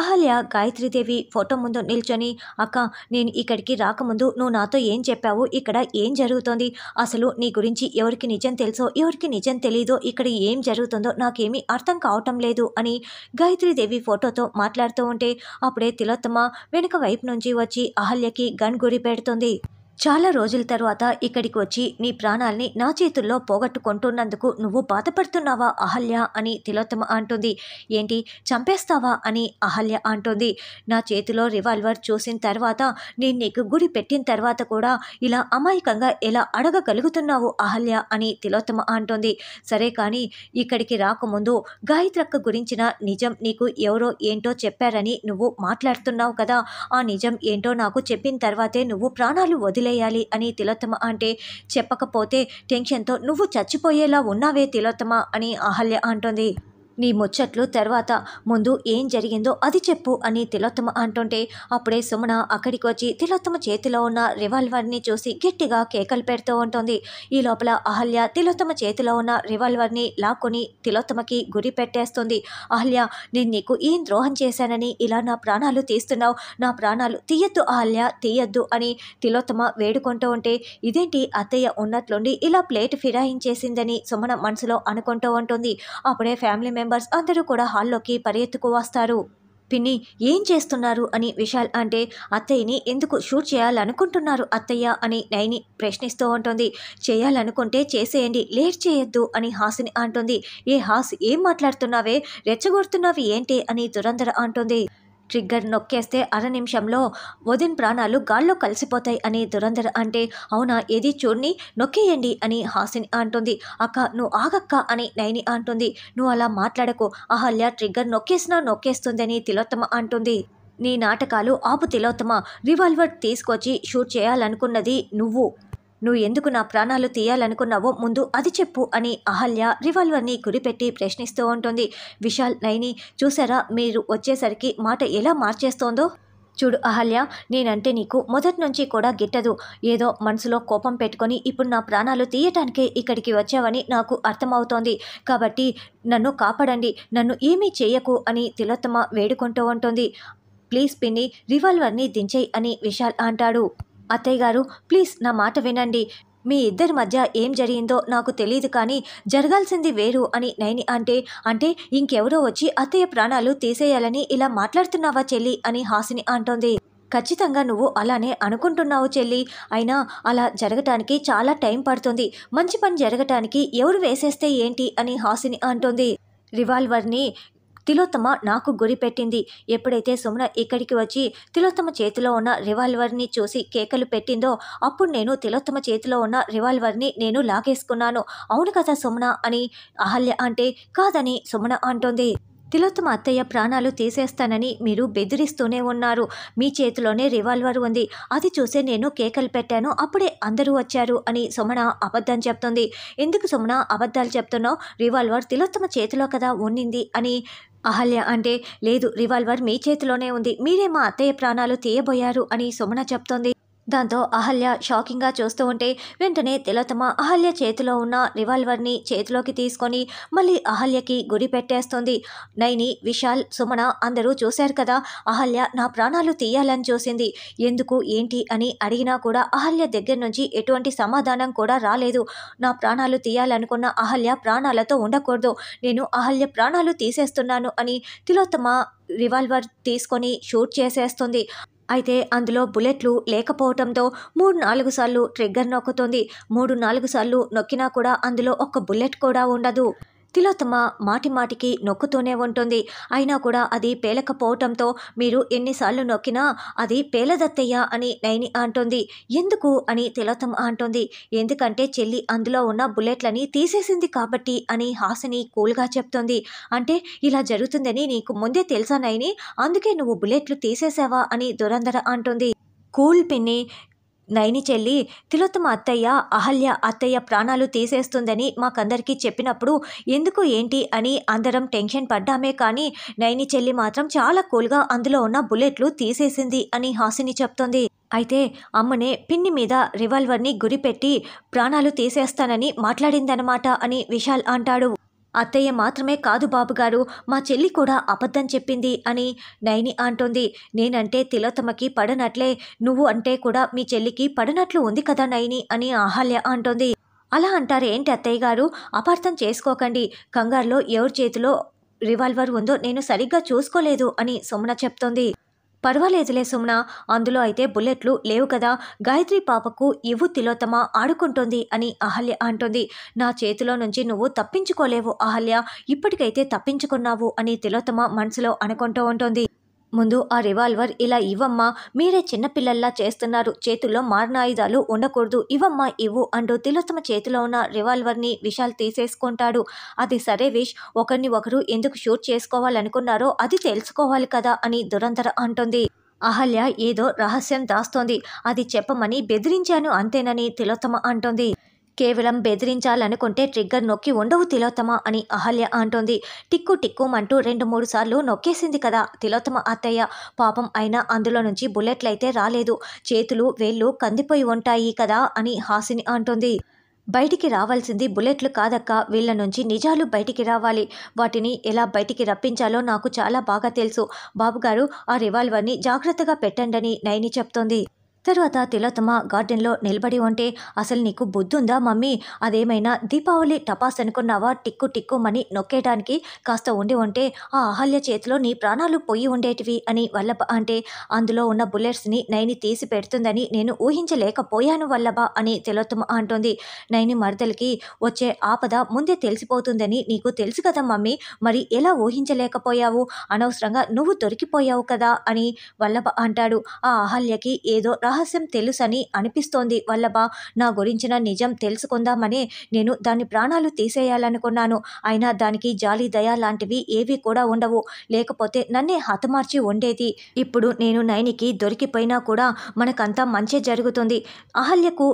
Ahalya Gayatri Devi photo ముందు నిల్చొని అక్క నేను ఇక్కడికి రాకముందు నువ్వు నాతో ఏం చెప్పావు ఇక్కడ ఏం జరుగుతోంది అసలు నీ గురించి ఎవరికి నిజం తెలుసో ఎవరికి నిజం తెలీదో ఇక్కడ ఏం జరుగుతుందో నాకేమీ అర్థం కావటం లేదు అని గాయత్రీదేవి ఫోటోతో మాట్లాడుతూ ఉంటే అప్పుడే తిలోత్తమ వెనుక వైపు నుంచి వచ్చి అహల్యకి గన్ గురి పెడుతుంది చాలా రోజుల తరువాత ఇక్కడికి వచ్చి నీ ప్రాణాల్ని నా చేతుల్లో పోగొట్టుకుంటున్నందుకు నువ్వు బాధపడుతున్నావా అహల్య అని తిలోత్తమ అంటుంది ఏంటి చంపేస్తావా అని అహల్య అంటుంది నా చేతిలో రివాల్వర్ చూసిన తర్వాత నేను నీకు గుడి పెట్టిన తర్వాత కూడా ఇలా అమాయకంగా ఎలా అడగగలుగుతున్నావు అహల్య అని తిలోత్తమ అంటుంది సరే కానీ ఇక్కడికి రాకముందు గాయత్రక్క గురించిన నిజం నీకు ఎవరో ఏంటో చెప్పారని నువ్వు మాట్లాడుతున్నావు కదా ఆ నిజం ఏంటో నాకు చెప్పిన తర్వాతే నువ్వు ప్రాణాలు వదిలి వదిలేయాలి అని తిలోత్తమ అంటే చెప్పకపోతే టెన్షన్తో నువ్వు చచ్చిపోయేలా ఉన్నావే తిలోత్తమ అని అహల్య అంటుంది నీ ముచ్చట్లు తర్వాత ముందు ఏం జరిగిందో అది చెప్పు అని తిలోత్తమ అంటుంటే అప్పుడే సుమన అక్కడికి వచ్చి తిలోత్తమ చేతిలో ఉన్న రివాల్వర్ని చూసి గట్టిగా కేకలు పెడుతూ ఉంటుంది ఈ లోపల అహల్య తిలోత్తమ చేతిలో ఉన్న రివాల్వర్ని లాక్కుని తిలోత్తమకి గురి పెట్టేస్తుంది అహల్య నేను నీకు ఏం ద్రోహం చేశానని ఇలా నా ప్రాణాలు తీస్తున్నావు నా ప్రాణాలు తీయద్దు అహల్య తీయద్దు అని తిలోత్తమ వేడుకుంటూ ఉంటే ఇదేంటి అత్తయ్య ఉన్నట్లుండి ఇలా ప్లేట్ ఫిరాయించేసిందని సుమన మనసులో అనుకుంటూ ఉంటుంది అప్పుడే ఫ్యామిలీ మెంబర్స్ అందరూ కూడా హాల్లోకి పరిగెత్తుకు వస్తారు పిన్ని ఏం చేస్తున్నారు అని విశాల్ అంటే అత్తయ్యని ఎందుకు షూట్ చేయాలనుకుంటున్నారు అత్తయ్య అని నైని ప్రశ్నిస్తూ ఉంటుంది చేయాలనుకుంటే చేసేయండి లేట్ చేయొద్దు అని హాసిని అంటుంది ఏ హాస్ ఏం మాట్లాడుతున్నావే రెచ్చగొడుతున్నావి ఏంటి అని దురంధర అంటుంది ట్రిగ్గర్ నొక్కేస్తే అర నిమిషంలో వదిన్ ప్రాణాలు గాల్లో కలిసిపోతాయి అని దురంధర్ అంటే అవునా ఏది చూడ్ని నొక్కేయండి అని హాసిని అంటుంది అక్క నువ్వు ఆగక్క అని నైని అంటుంది నువ్వు అలా మాట్లాడకు అహల్య ట్రిగ్గర్ నొక్కేసినా నొక్కేస్తుందని తిలోత్తమ అంటుంది నీ నాటకాలు ఆపు తిలోత్తమ రివాల్వర్ తీసుకొచ్చి షూట్ చేయాలనుకున్నది నువ్వు నువ్వు ఎందుకు నా ప్రాణాలు తీయాలనుకున్నావో ముందు అది చెప్పు అని అహల్య రివాల్వర్ని గురిపెట్టి ప్రశ్నిస్తూ ఉంటుంది విశాల్ నైని చూసారా మీరు వచ్చేసరికి మాట ఎలా మార్చేస్తోందో చూడు అహల్య నేనంటే నీకు మొదటి నుంచి కూడా గిట్టదు ఏదో మనసులో కోపం పెట్టుకొని ఇప్పుడు నా ప్రాణాలు తీయటానికే ఇక్కడికి వచ్చావని నాకు అర్థమవుతోంది కాబట్టి నన్ను కాపాడండి నన్ను ఏమీ చేయకు అని తిలోత్తమ వేడుకుంటూ ఉంటుంది ప్లీజ్ పిన్ని రివాల్వర్ని దించేయి అని విశాల్ అంటాడు అత్తయ్య గారు ప్లీజ్ నా మాట వినండి మీ ఇద్దరి మధ్య ఏం జరిగిందో నాకు తెలియదు కానీ జరగాల్సింది వేరు అని నైని అంటే అంటే ఇంకెవరో వచ్చి అత్తయ్య ప్రాణాలు తీసేయాలని ఇలా మాట్లాడుతున్నావా చెల్లి అని హాసిని అంటోంది ఖచ్చితంగా నువ్వు అలానే అనుకుంటున్నావు చెల్లి అయినా అలా జరగటానికి చాలా టైం పడుతుంది మంచి పని జరగటానికి ఎవరు వేసేస్తే ఏంటి అని హాసిని అంటోంది రివాల్వర్ని తిలోత్తమ నాకు గురి పెట్టింది ఎప్పుడైతే సుమన ఇక్కడికి వచ్చి తిలోత్తమ చేతిలో ఉన్న రివాల్వర్ని చూసి కేకలు పెట్టిందో అప్పుడు నేను తిలోత్తమ చేతిలో ఉన్న రివాల్వర్ని నేను లాగేసుకున్నాను అవును కదా సుమన అని అహల్య అంటే కాదని సుమన అంటోంది తిలోత్తమ అత్తయ్య ప్రాణాలు తీసేస్తానని మీరు బెదిరిస్తూనే ఉన్నారు మీ చేతిలోనే రివాల్వర్ ఉంది అది చూసే నేను కేకలు పెట్టాను అప్పుడే అందరూ వచ్చారు అని సుమణ అబద్ధం చెప్తుంది ఎందుకు సుమణ అబద్ధాలు చెప్తున్నావు రివాల్వర్ తిలోత్తమ చేతిలో కదా ఉన్నింది అని అహల్య అంటే లేదు రివాల్వర్ మీ చేతిలోనే ఉంది మీరే మా అత్తయ్య ప్రాణాలు తీయబోయారు అని సుమన చెప్తోంది దాంతో అహల్య షాకింగ్గా చూస్తూ ఉంటే వెంటనే తిలోతమ అహల్య చేతిలో ఉన్న రివాల్వర్ని చేతిలోకి తీసుకొని మళ్ళీ అహల్యకి గురి పెట్టేస్తుంది నైని విశాల్ సుమన అందరూ చూశారు కదా అహల్య నా ప్రాణాలు తీయాలని చూసింది ఎందుకు ఏంటి అని అడిగినా కూడా అహల్య దగ్గర నుంచి ఎటువంటి సమాధానం కూడా రాలేదు నా ప్రాణాలు తీయాలనుకున్న అహల్య ప్రాణాలతో ఉండకూడదు నేను అహల్య ప్రాణాలు తీసేస్తున్నాను అని తిలోత్తమ రివాల్వర్ తీసుకొని షూట్ చేసేస్తుంది అయితే అందులో బుల్లెట్లు లేకపోవడంతో మూడు నాలుగు సార్లు ట్రిగ్గర్ నొక్కుతుంది మూడు నాలుగు సార్లు నొక్కినా కూడా అందులో ఒక్క బుల్లెట్ కూడా ఉండదు తిలోతమ మాటిమాటికి నొక్కుతూనే ఉంటుంది అయినా కూడా అది పేలకపోవటంతో మీరు ఎన్నిసార్లు నొక్కినా అది పేలదత్తయ్య అని నైని అంటుంది ఎందుకు అని తిలోతమ్మ అంటుంది ఎందుకంటే చెల్లి అందులో ఉన్న బుల్లెట్లని తీసేసింది కాబట్టి అని హాసిని కూల్గా చెప్తుంది అంటే ఇలా జరుగుతుందని నీకు ముందే తెలుసా నైని అందుకే నువ్వు బుల్లెట్లు తీసేసావా అని దురంధర అంటుంది కూల్ పిన్ని నయని చెల్లి తిలోత్తమ అత్తయ్య అహల్య అత్తయ్య ప్రాణాలు తీసేస్తుందని మాకందరికీ చెప్పినప్పుడు ఎందుకు ఏంటి అని అందరం టెన్షన్ పడ్డామే కానీ నయని చెల్లి మాత్రం చాలా కూల్గా అందులో ఉన్న బుల్లెట్లు తీసేసింది అని హాసిని చెప్తోంది అయితే అమ్మనే పిన్ని మీద రివాల్వర్ని గురిపెట్టి ప్రాణాలు తీసేస్తానని మాట్లాడిందనమాట అని విశాల్ అంటాడు అత్తయ్య మాత్రమే కాదు బాబుగారు మా చెల్లి కూడా అబద్ధం చెప్పింది అని నైని అంటోంది నేనంటే తిలోతమ్మకి పడనట్లే నువ్వు అంటే కూడా మీ చెల్లికి పడనట్లు ఉంది కదా నైని అని ఆహల్య అంటోంది అలా అంటారు ఏంటి అత్తయ్య గారు అపార్థం చేసుకోకండి కంగారులో ఎవరి చేతిలో రివాల్వర్ ఉందో నేను సరిగ్గా చూసుకోలేదు అని సుమన చెప్తోంది పర్వాలేదులే సుమన అందులో అయితే బుల్లెట్లు లేవు కదా గాయత్రి పాపకు ఇవ్వు తిలోతమ ఆడుకుంటోంది అని అహల్య అంటుంది నా చేతిలో నుంచి నువ్వు తప్పించుకోలేవు అహల్య ఇప్పటికైతే తప్పించుకున్నావు అని తిలోతమ మనసులో అనుకుంటూ ఉంటుంది ముందు ఆ రివాల్వర్ ఇలా ఇవ్వమ్మా మీరే చిన్నపిల్లల్లా చేస్తున్నారు చేతుల్లో మారణాయుధాలు ఉండకూడదు ఇవ్వమ్మా ఇవ్వు అంటూ తిలోత్తమ చేతిలో ఉన్న రివాల్వర్ని విశాల్ తీసేసుకుంటాడు అది సరే విష్ ఒకరిని ఒకరు ఎందుకు షూట్ చేసుకోవాలనుకున్నారో అది తెలుసుకోవాలి కదా అని దురంధర అంటుంది అహల్య ఏదో రహస్యం దాస్తోంది అది చెప్పమని బెదిరించాను అంతేనని తిలోత్తమ అంటోంది కేవలం బెదిరించాలనుకుంటే ట్రిగ్గర్ నొక్కి ఉండవు తిలోత్తమ అని అహల్య అంటోంది టిక్కు టిక్కు అంటూ రెండు మూడు సార్లు నొక్కేసింది కదా తిలోత్తమ అత్తయ్య పాపం అయినా అందులో నుంచి బుల్లెట్లయితే రాలేదు చేతులు వేళ్ళు కందిపోయి ఉంటాయి కదా అని హాసిని అంటోంది బయటికి రావాల్సింది బుల్లెట్లు కాదక్క వీళ్ళ నుంచి నిజాలు బయటికి రావాలి వాటిని ఎలా బయటికి రప్పించాలో నాకు చాలా బాగా తెలుసు బాబుగారు ఆ రివాల్వర్ని జాగ్రత్తగా పెట్టండని నయని చెప్తోంది తర్వాత తిలోత్తమ గార్డెన్లో నిలబడి ఉంటే అసలు నీకు బుద్ధుందా మమ్మీ అదేమైనా దీపావళి టపాస్ అనుకున్నావా టిక్కు టిక్కు మని నొక్కేయడానికి కాస్త ఉండి ఉంటే ఆ అహల్య చేతిలో నీ ప్రాణాలు పోయి ఉండేటివి అని వల్లభ అంటే అందులో ఉన్న బుల్లెట్స్ని నైని తీసి పెడుతుందని నేను ఊహించలేకపోయాను వల్లభ అని తిలోత్తమ అంటుంది నైని మరదలకి వచ్చే ఆపద ముందే తెలిసిపోతుందని నీకు తెలుసు కదా మమ్మీ మరి ఎలా ఊహించలేకపోయావు అనవసరంగా నువ్వు దొరికిపోయావు కదా అని వల్లభ అంటాడు ఆ అహల్యకి ఏదో రహ రహస్యం తెలుసని అనిపిస్తోంది వల్లభ నా గురించిన నిజం తెలుసుకుందామని నేను దాని ప్రాణాలు తీసేయాలనుకున్నాను అయినా దానికి జాలి దయ లాంటివి ఏవి కూడా ఉండవు లేకపోతే నన్నే హతమార్చి ఉండేది ఇప్పుడు నేను నైనికి దొరికిపోయినా కూడా మనకంతా మంచి జరుగుతుంది అహల్యకు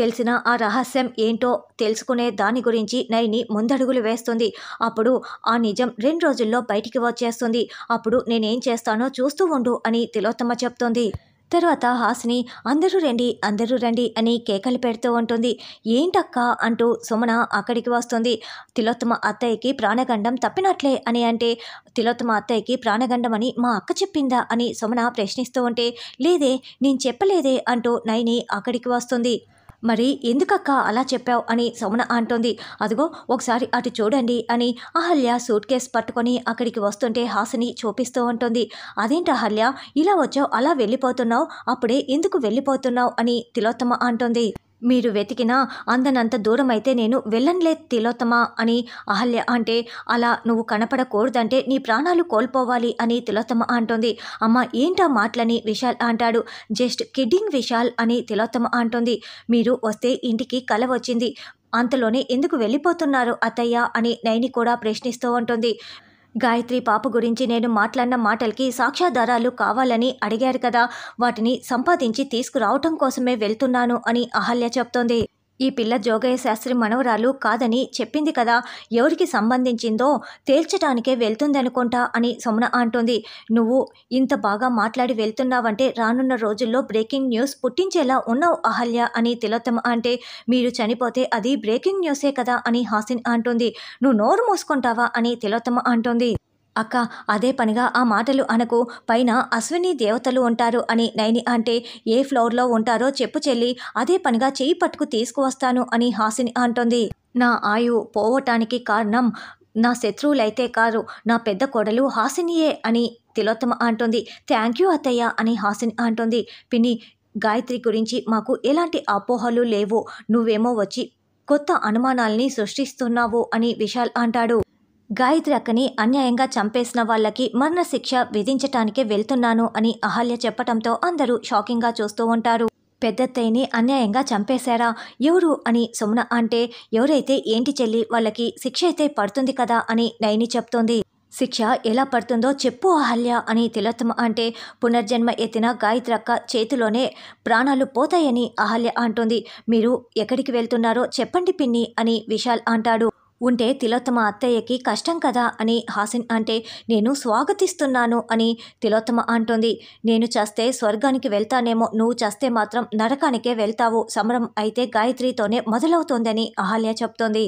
తెలిసిన ఆ రహస్యం ఏంటో తెలుసుకునే దాని గురించి నైని ముందడుగులు వేస్తుంది అప్పుడు ఆ నిజం రెండు రోజుల్లో బయటికి వచ్చేస్తుంది అప్పుడు నేనేం చేస్తానో చూస్తూ ఉండు అని తిలోత్తమ్మ చెప్తుంది తర్వాత హాసిని అందరూ రండి అందరూ రండి అని కేకలు పెడుతూ ఉంటుంది ఏంటక్క అంటూ సుమన అక్కడికి వస్తుంది తిలోత్తమ అత్తయ్యకి ప్రాణగండం తప్పినట్లే అని అంటే తిలోత్తమ అత్తయ్యకి ప్రాణగండం అని మా అక్క చెప్పిందా అని సుమన ప్రశ్నిస్తూ ఉంటే లేదే నేను చెప్పలేదే అంటూ నైని అక్కడికి వస్తుంది మరి ఎందుకక్క అలా చెప్పావు అని సమున అంటోంది అదిగో ఒకసారి అటు చూడండి అని అహల్య సూట్ కేస్ పట్టుకొని అక్కడికి వస్తుంటే హాసిని చూపిస్తూ ఉంటుంది అదేంటి అహల్య ఇలా వచ్చావు అలా వెళ్ళిపోతున్నావు అప్పుడే ఎందుకు వెళ్ళిపోతున్నావు అని తిలోత్తమ అంటోంది మీరు వెతికినా అందనంత దూరమైతే నేను వెళ్ళంలే తిలోత్తమా అని అహల్య అంటే అలా నువ్వు కనపడకూడదంటే నీ ప్రాణాలు కోల్పోవాలి అని తిలోత్తమ అంటుంది అమ్మ ఏంటా మాటలని విశాల్ అంటాడు జస్ట్ కిడ్డింగ్ విశాల్ అని తిలోత్తమ అంటుంది మీరు వస్తే ఇంటికి కల వచ్చింది అంతలోనే ఎందుకు వెళ్ళిపోతున్నారు అత్తయ్య అని నైని కూడా ప్రశ్నిస్తూ ఉంటుంది గాయత్రి పాప గురించి నేను మాట్లాడిన మాటలకి సాక్ష్యాధారాలు కావాలని అడిగారు కదా వాటిని సంపాదించి తీసుకురావటం కోసమే వెళ్తున్నాను అని అహల్య చెప్తోంది ఈ పిల్ల జోగయ్య శాస్త్రి మనవరాలు కాదని చెప్పింది కదా ఎవరికి సంబంధించిందో తేల్చడానికే వెళ్తుందనుకుంటా అని సుమన అంటుంది నువ్వు ఇంత బాగా మాట్లాడి వెళ్తున్నావంటే రానున్న రోజుల్లో బ్రేకింగ్ న్యూస్ పుట్టించేలా ఉన్నావు అహల్య అని తిలోత్తమ అంటే మీరు చనిపోతే అది బ్రేకింగ్ న్యూసే కదా అని హాసిన్ అంటుంది నువ్వు నోరు మూసుకుంటావా అని తిలోత్తమ అంటుంది అక్క అదే పనిగా ఆ మాటలు అనకు పైన అశ్విని దేవతలు ఉంటారు అని నైని అంటే ఏ ఫ్లోర్లో ఉంటారో చెప్పు చెల్లి అదే పనిగా చేయి పట్టుకు తీసుకువస్తాను అని హాసిని అంటుంది నా ఆయు పోవటానికి కారణం నా శత్రువులైతే కారు నా పెద్ద కొడలు హాసినియే అని తిలోత్తమ అంటుంది థ్యాంక్ యూ అత్తయ్య అని హాసిని అంటుంది పిన్ని గాయత్రి గురించి మాకు ఎలాంటి అపోహలు లేవు నువ్వేమో వచ్చి కొత్త అనుమానాల్ని సృష్టిస్తున్నావు అని విశాల్ అంటాడు గాయత్రి అక్కని అన్యాయంగా చంపేసిన వాళ్ళకి మరణశిక్ష విధించటానికి వెళ్తున్నాను అని అహల్య చెప్పటంతో అందరూ షాకింగ్గా చూస్తూ ఉంటారు పెద్దత్తయ్యని అన్యాయంగా చంపేశారా ఎవరు అని సుమన అంటే ఎవరైతే ఏంటి చెల్లి వాళ్ళకి శిక్ష అయితే పడుతుంది కదా అని నయని చెప్తోంది శిక్ష ఎలా పడుతుందో చెప్పు అహల్య అని తిలోత్తమ అంటే పునర్జన్మ ఎత్తిన గాయత్రక్క చేతిలోనే ప్రాణాలు పోతాయని అహల్య అంటుంది మీరు ఎక్కడికి వెళ్తున్నారో చెప్పండి పిన్ని అని విశాల్ అంటాడు ఉంటే తిలోత్తమ అత్తయ్యకి కష్టం కదా అని హాసిన్ అంటే నేను స్వాగతిస్తున్నాను అని తిలోత్తమ అంటోంది నేను చస్తే స్వర్గానికి వెళ్తానేమో నువ్వు చేస్తే మాత్రం నరకానికే వెళ్తావు సమరం అయితే గాయత్రితోనే మొదలవుతోందని అహల్య చెప్తోంది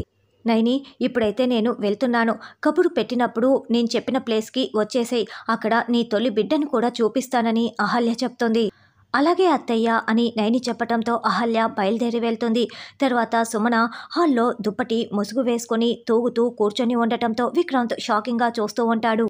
నైని ఇప్పుడైతే నేను వెళ్తున్నాను కబురు పెట్టినప్పుడు నేను చెప్పిన ప్లేస్కి వచ్చేసేయి అక్కడ నీ తొలి బిడ్డను కూడా చూపిస్తానని అహల్య చెప్తోంది అలాగే అత్తయ్య అని నయని చెప్పటంతో అహల్య బయలుదేరి వెళ్తుంది తర్వాత సుమన హాల్లో దుప్పటి ముసుగు వేసుకొని తూగుతూ కూర్చొని ఉండటంతో విక్రాంత్ షాకింగ్గా చూస్తూ ఉంటాడు